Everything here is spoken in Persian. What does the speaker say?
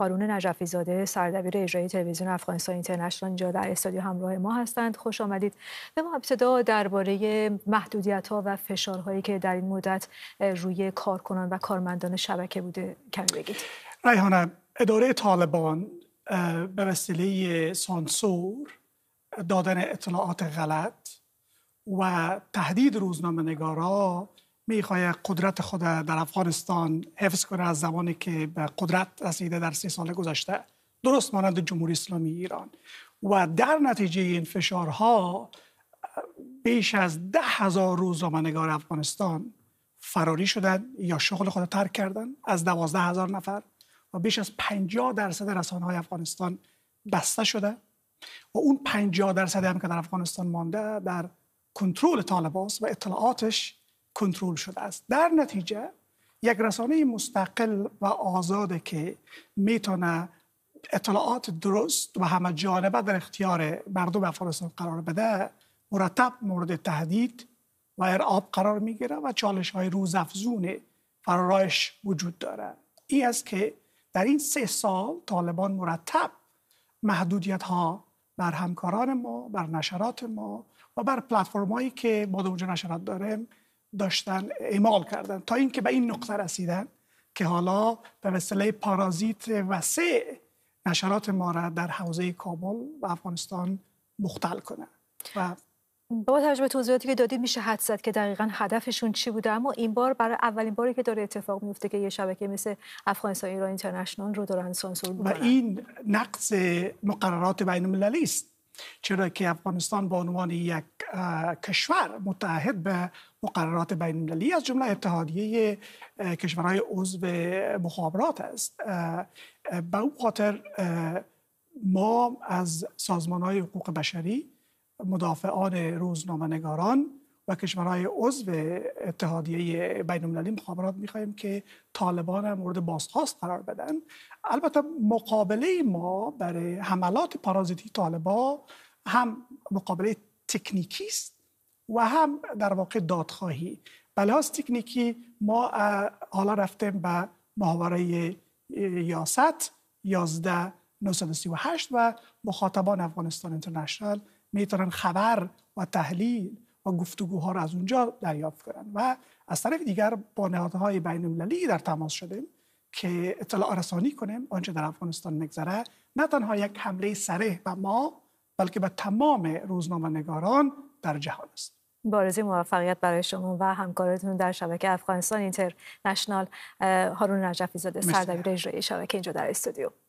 هارون نجفی زاده سردبیر اجرایی تلویزیون افغانستان اینترنشنال اینجا در استادیو همراه ما هستند خوش آمدید به ما ابتدا درباره محدودیت ها و فشارهایی که در این مدت روی کارکنان و کارمندان شبکه بوده کمی بگید ریحانه اداره طالبان به وسیله سانسور دادن اطلاعات غلط و تهدید روزنامه نگارا میخواهد قدرت خود در افغانستان حفظ کنه از زمانی که به قدرت رسیده در سه سال گذشته درست مانند جمهوری اسلامی ایران و در نتیجه این فشارها بیش از ده هزار روز نگار افغانستان فراری شدن یا شغل خود ترک کردن از دوازده هزار نفر و بیش از 50 درصد رسانه های افغانستان بسته شده و اون پنجاه درصد هم که در افغانستان مانده در کنترل طالباست و اطلاعاتش کنترل شده است در نتیجه یک رسانه مستقل و آزاده که میتونه اطلاعات درست و همه جانبه در اختیار مردم افغانستان قرار بده مرتب مورد تهدید و ارعاب قرار میگیره و چالش های روزافزون فرارایش وجود داره این است که در این سه سال طالبان مرتب محدودیت ها بر همکاران ما بر نشرات ما و بر پلتفرم هایی که ما در اونجا نشرات داریم داشتن اعمال کردن تا اینکه به این نقطه رسیدن که حالا به وسیله پارازیت وسیع نشرات ما را در حوزه کابل و افغانستان مختل کنه. و با توجه به توضیحاتی که دادید میشه حد زد که دقیقا هدفشون چی بوده اما این بار برای اولین باری که داره اتفاق میفته که یه شبکه مثل افغانستان ایران اینترنشنال رو دارن سانسور و این نقض مقررات بین است چرا که افغانستان به عنوان یک کشور متحد به مقررات بین المللی از جمله اتحادیه کشورهای عضو مخابرات است به اون خاطر ما از سازمان های حقوق بشری مدافعان روزنامه نگاران و کشورهای عضو اتحادیه بین المللی مخابرات میخواهیم که طالبان هم مورد بازخواست قرار بدن البته مقابله ما برای حملات پارازیتی طالبان هم مقابله تکنیکی است و هم در واقع دادخواهی بله تکنیکی ما حالا رفتیم به محاوره یاست 11 938 و مخاطبان افغانستان اینترنشنال میتونن خبر و تحلیل گفتگوها را از اونجا دریافت کنند و از طرف دیگر با نهادهای بین المللی در تماس شدیم که اطلاع رسانی کنیم آنچه در افغانستان میگذره نه تنها یک حمله سره به ما بلکه به تمام روزنامه نگاران در جهان است بارزی موفقیت برای شما و همکارتون در شبکه افغانستان اینترنشنال هارون رجفی زاده سردبیر شبکه اینجا در استودیو